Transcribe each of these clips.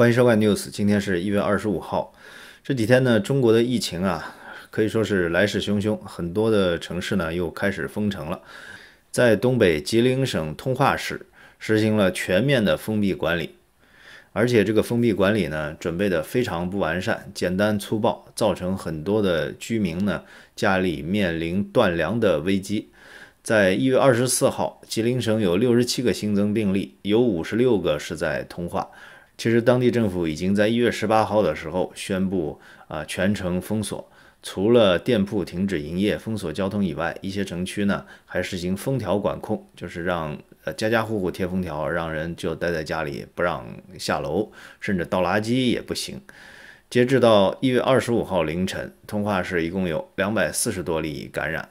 欢迎收看 news。今天是一月二十五号，这几天呢，中国的疫情啊可以说是来势汹汹，很多的城市呢又开始封城了。在东北吉林省通化市实行了全面的封闭管理，而且这个封闭管理呢准备的非常不完善，简单粗暴，造成很多的居民呢家里面临断粮的危机。在一月二十四号，吉林省有六十七个新增病例，有五十六个是在通化。其实，当地政府已经在一月十八号的时候宣布，啊，全城封锁，除了店铺停止营业、封锁交通以外，一些城区呢还实行封条管控，就是让呃家家户户贴封条，让人就待在家里，不让下楼，甚至倒垃圾也不行。截至到一月二十五号凌晨，通化市一共有两百四十多例感染。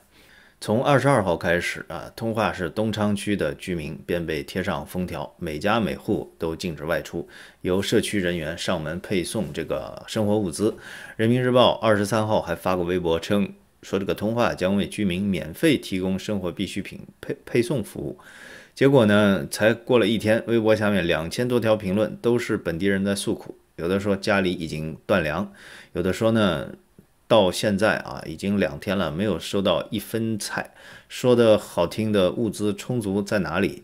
从二十二号开始啊，通化市东昌区的居民便被贴上封条，每家每户都禁止外出，由社区人员上门配送这个生活物资。人民日报二十三号还发过微博，称说这个通化将为居民免费提供生活必需品配配送服务。结果呢，才过了一天，微博下面两千多条评论都是本地人在诉苦，有的说家里已经断粮，有的说呢。到现在啊，已经两天了，没有收到一分菜。说的好听的，物资充足在哪里？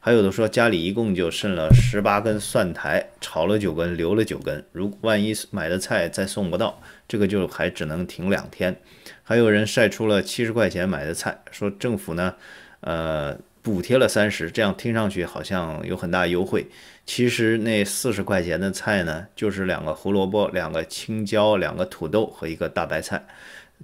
还有的说家里一共就剩了十八根蒜苔，炒了九根，留了九根。如万一买的菜再送不到，这个就还只能停两天。还有人晒出了七十块钱买的菜，说政府呢，呃。补贴了三十，这样听上去好像有很大优惠。其实那四十块钱的菜呢，就是两个胡萝卜、两个青椒、两个土豆和一个大白菜。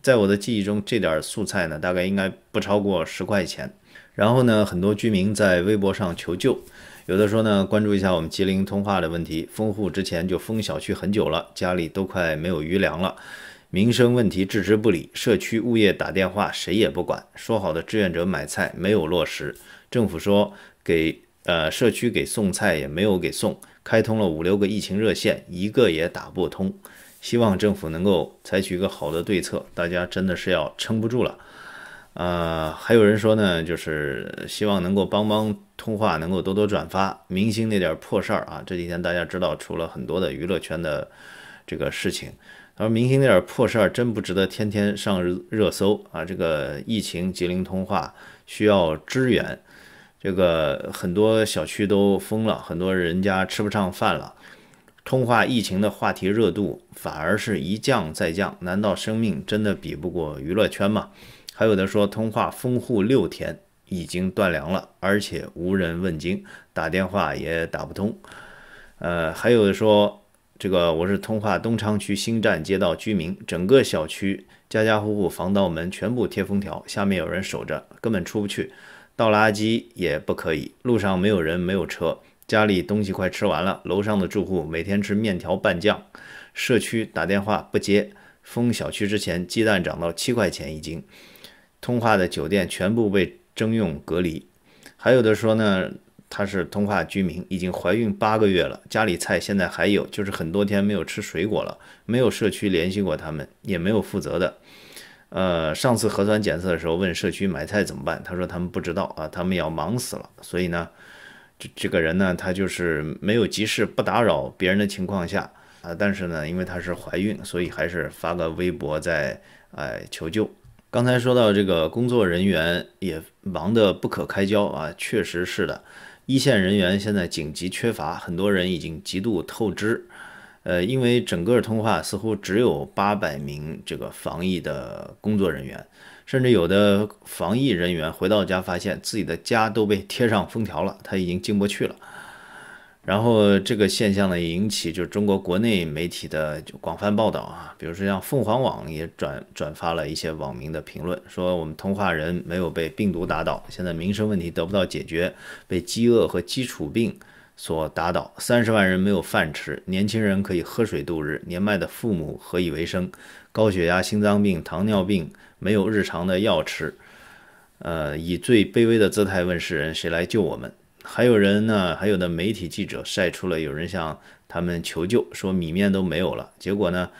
在我的记忆中，这点素菜呢，大概应该不超过十块钱。然后呢，很多居民在微博上求救，有的说呢，关注一下我们吉林通化的问题。封户之前就封小区很久了，家里都快没有余粮了，民生问题置之不理，社区物业打电话谁也不管，说好的志愿者买菜没有落实。政府说给呃社区给送菜也没有给送，开通了五六个疫情热线，一个也打不通。希望政府能够采取一个好的对策，大家真的是要撑不住了。呃，还有人说呢，就是希望能够帮帮通话，能够多多转发。明星那点破事儿啊，这几天大家知道出了很多的娱乐圈的这个事情。而明星那点破事儿真不值得天天上热热搜啊！这个疫情吉林通化需要支援，这个很多小区都封了，很多人家吃不上饭了。通化疫情的话题热度反而是一降再降，难道生命真的比不过娱乐圈吗？还有的说通化封户六天已经断粮了，而且无人问津，打电话也打不通。呃，还有的说。这个我是通化东昌区新站街道居民，整个小区家家户户防盗门全部贴封条，下面有人守着，根本出不去，倒垃圾也不可以，路上没有人，没有车，家里东西快吃完了，楼上的住户每天吃面条拌酱，社区打电话不接，封小区之前鸡蛋涨到七块钱一斤，通化的酒店全部被征用隔离，还有的说呢。她是通化居民，已经怀孕八个月了，家里菜现在还有，就是很多天没有吃水果了，没有社区联系过他们，也没有负责的。呃，上次核酸检测的时候问社区买菜怎么办，他说他们不知道啊，他们要忙死了。所以呢，这这个人呢，他就是没有急事不打扰别人的情况下啊，但是呢，因为她是怀孕，所以还是发个微博在哎求救。刚才说到这个工作人员也忙得不可开交啊，确实是的。一线人员现在紧急缺乏，很多人已经极度透支。呃，因为整个通化似乎只有八百名这个防疫的工作人员，甚至有的防疫人员回到家发现自己的家都被贴上封条了，他已经进不去了。然后这个现象呢，引起就是中国国内媒体的就广泛报道啊，比如说像凤凰网也转转发了一些网民的评论，说我们通化人没有被病毒打倒，现在民生问题得不到解决，被饥饿和基础病所打倒，三十万人没有饭吃，年轻人可以喝水度日，年迈的父母何以为生？高血压、心脏病、糖尿病没有日常的药吃，呃，以最卑微的姿态问世人，谁来救我们？还有人呢，还有的媒体记者晒出了有人向他们求救，说米面都没有了。结果呢，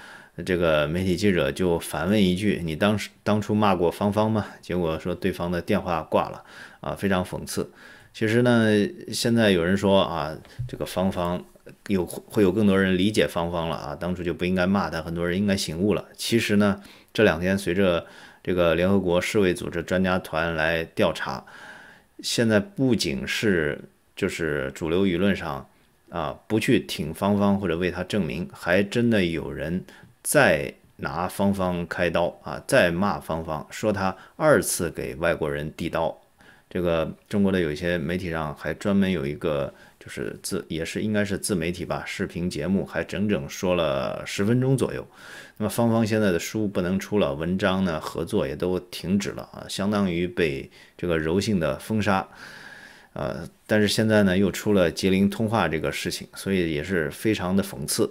这个媒体记者就反问一句：“你当时当初骂过芳芳吗？”结果说对方的电话挂了，啊，非常讽刺。其实呢，现在有人说啊，这个芳芳有会有更多人理解芳芳了啊，当初就不应该骂她，很多人应该醒悟了。其实呢，这两天随着这个联合国世卫组织专家团来调查。现在不仅是就是主流舆论上啊，不去挺芳芳或者为她证明，还真的有人在拿芳芳开刀啊，在骂芳芳，说她二次给外国人递刀。这个中国的有一些媒体上还专门有一个，就是自也是应该是自媒体吧，视频节目还整整说了十分钟左右。那么芳芳现在的书不能出了，文章呢合作也都停止了啊，相当于被这个柔性的封杀。呃，但是现在呢又出了吉林通话这个事情，所以也是非常的讽刺。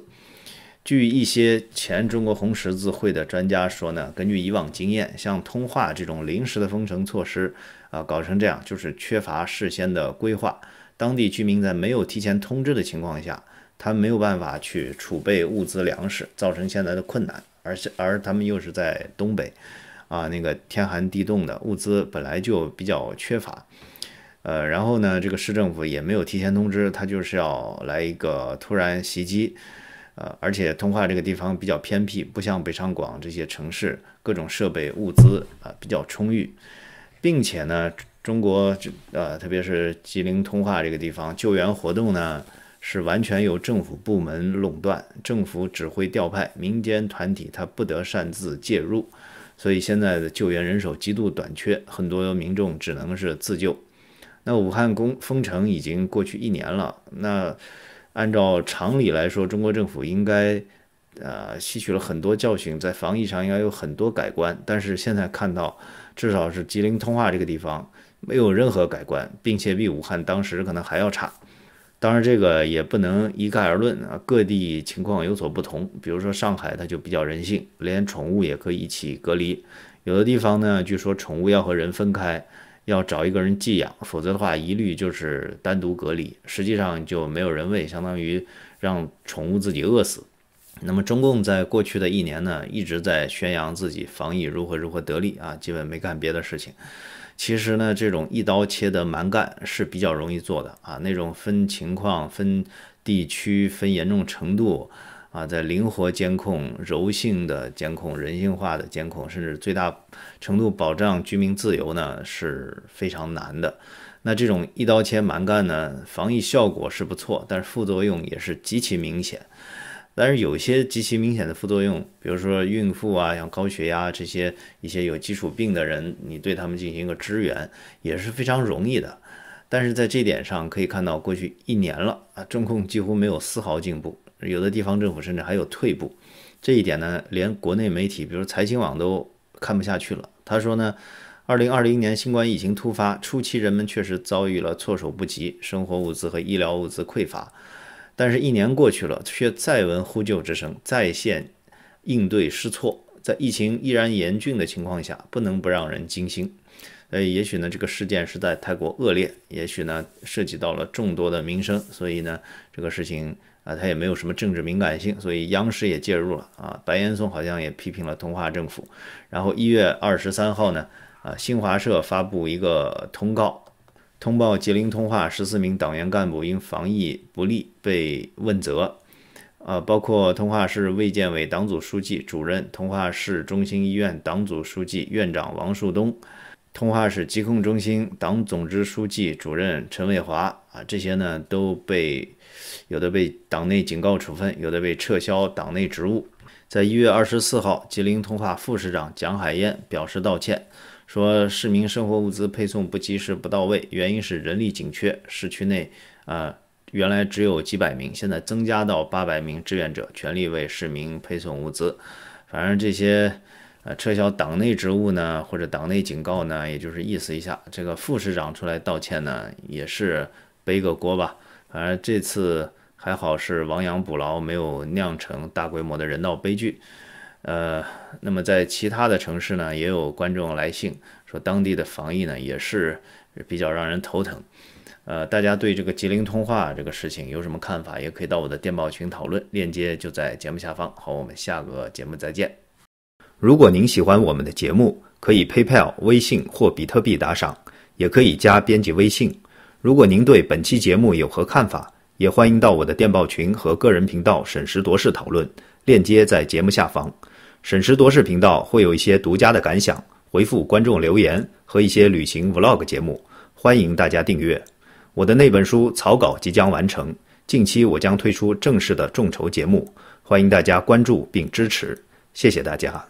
据一些前中国红十字会的专家说呢，根据以往经验，像通化这种临时的封城措施啊，搞成这样就是缺乏事先的规划。当地居民在没有提前通知的情况下，他没有办法去储备物资粮食，造成现在的困难。而且，而他们又是在东北，啊，那个天寒地冻的，物资本来就比较缺乏。呃，然后呢，这个市政府也没有提前通知，他就是要来一个突然袭击。呃，而且通化这个地方比较偏僻，不像北上广这些城市，各种设备物资啊比较充裕，并且呢，中国这呃，特别是吉林通化这个地方，救援活动呢是完全由政府部门垄断，政府指挥调派，民间团体他不得擅自介入，所以现在的救援人手极度短缺，很多民众只能是自救。那武汉工封城已经过去一年了，那。按照常理来说，中国政府应该，呃，吸取了很多教训，在防疫上应该有很多改观。但是现在看到，至少是吉林通化这个地方没有任何改观，并且比武汉当时可能还要差。当然，这个也不能一概而论啊，各地情况有所不同。比如说上海，它就比较人性，连宠物也可以一起隔离。有的地方呢，据说宠物要和人分开。要找一个人寄养，否则的话一律就是单独隔离，实际上就没有人喂，相当于让宠物自己饿死。那么中共在过去的一年呢，一直在宣扬自己防疫如何如何得力啊，基本没干别的事情。其实呢，这种一刀切的蛮干是比较容易做的啊，那种分情况、分地区、分严重程度。啊，在灵活监控、柔性的监控、人性化的监控，甚至最大程度保障居民自由呢，是非常难的。那这种一刀切、蛮干呢，防疫效果是不错，但是副作用也是极其明显。但是有些极其明显的副作用，比如说孕妇啊，像高血压这些一些有基础病的人，你对他们进行一个支援也是非常容易的。但是在这点上，可以看到过去一年了啊，中控几乎没有丝毫进步。有的地方政府甚至还有退步，这一点呢，连国内媒体，比如财经网都看不下去了。他说呢，二零二零年新冠疫情突发初期，人们确实遭遇了措手不及，生活物资和医疗物资匮乏。但是，一年过去了，却再闻呼救之声，在线应对失措，在疫情依然严峻的情况下，不能不让人惊心。呃，也许呢，这个事件实在太过恶劣，也许呢，涉及到了众多的民生，所以呢，这个事情。啊，他也没有什么政治敏感性，所以央视也介入了啊。白岩松好像也批评了通化政府。然后一月二十三号呢，啊，新华社发布一个通告，通报吉林通化十四名党员干部因防疫不力被问责，啊，包括通化市卫健委党组书记、主任，通化市中心医院党组书记、院长王树东。通化市疾控中心党总支书记、主任陈伟华啊，这些呢都被有的被党内警告处分，有的被撤销党内职务。在一月二十四号，吉林通化副市长蒋海燕表示道歉，说市民生活物资配送不及时不到位，原因是人力紧缺。市区内啊，原来只有几百名，现在增加到八百名志愿者，全力为市民配送物资。反正这些。呃，撤销党内职务呢，或者党内警告呢，也就是意思一下。这个副市长出来道歉呢，也是背个锅吧。反正这次还好是亡羊补牢，没有酿成大规模的人道悲剧。呃，那么在其他的城市呢，也有观众来信说当地的防疫呢也是比较让人头疼。呃，大家对这个吉林通话这个事情有什么看法，也可以到我的电报群讨论，链接就在节目下方。好，我们下个节目再见。如果您喜欢我们的节目，可以 PayPal、微信或比特币打赏，也可以加编辑微信。如果您对本期节目有何看法，也欢迎到我的电报群和个人频道审时度势讨论，链接在节目下方。审时度势频道会有一些独家的感想，回复观众留言和一些旅行 Vlog 节目，欢迎大家订阅。我的那本书草稿即将完成，近期我将推出正式的众筹节目，欢迎大家关注并支持。谢谢大家。